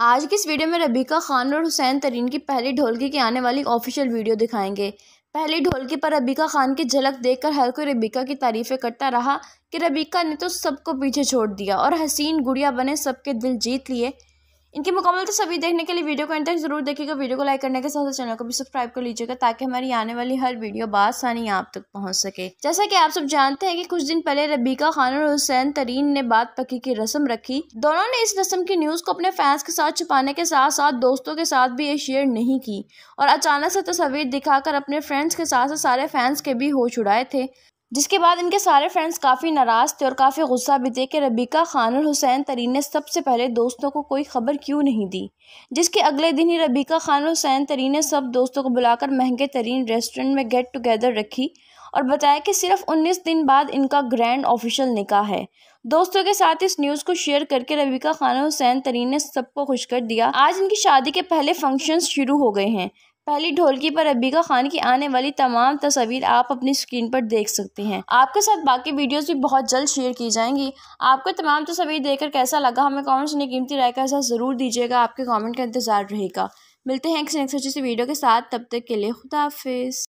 आज की इस वीडियो में रबीका खान और हुसैन तरीन की पहली ढोलकी की आने वाली ऑफिशियल वीडियो दिखाएंगे पहली ढोलकी पर रबीका खान की झलक देखकर हर कोई रबीका की तारीफें करता रहा कि रबीका ने तो सबको पीछे छोड़ दिया और हसीन गुड़िया बने सबके दिल जीत लिए इनकी मुकम्मल तस्वीर तो देखने के लिए वीडियो को एंड तक जरूर देखिएगा वीडियो को लाइक करने के साथ साथ चैनल को भी सब्सक्राइब कर लीजिएगा ताकि हमारी आने वाली हर वीडियो बासानी आप तक पहुंच सके जैसा कि आप सब जानते हैं कि कुछ दिन पहले रबीका खान और हुसैन तरीन ने बात पकी की रस्म रखी दोनों ने इस रस्म की न्यूज को अपने फैंस के साथ छुपाने के साथ साथ दोस्तों के साथ भी ये शेयर नहीं की और अचानक से तस्वीर दिखाकर अपने फ्रेंड्स के साथ साथ सारे फैंस के भी होश उड़ाए थे जिसके बाद इनके सारे फ्रेंड्स काफ़ी नाराज़ थे और काफ़ी गुस्सा भी थे कि रबीका और हुसैन तरीन ने सबसे पहले दोस्तों को कोई खबर क्यों नहीं दी जिसके अगले दिन ही रबीका और हुसैन तरीन ने सब दोस्तों को बुलाकर महंगे तरीन रेस्टोरेंट में गेट टुगेदर रखी और बताया कि सिर्फ उन्नीस दिन बाद इनका ग्रैंड ऑफिशियल निका है दोस्तों के साथ इस न्यूज़ को शेयर करके रबीका खान हुसैन तरीन ने सबको खुश कर दिया आज इनकी शादी के पहले फंक्शन शुरू हो गए हैं पहली ढोलकी पर रबीका खान की आने वाली तमाम तस्वीर आप अपनी स्क्रीन पर देख सकते हैं आपके साथ बाकी वीडियोस भी बहुत जल्द शेयर की जाएंगी आपको तमाम तस्वीर देखकर कैसा लगा हमें कमेंट्स में कीमती राय का ऐसा ज़रूर दीजिएगा आपके कमेंट का इंतजार रहेगा मिलते हैं नेक्स्ट अच्छी सी वीडियो के साथ तब तक के लिए खुदाफिज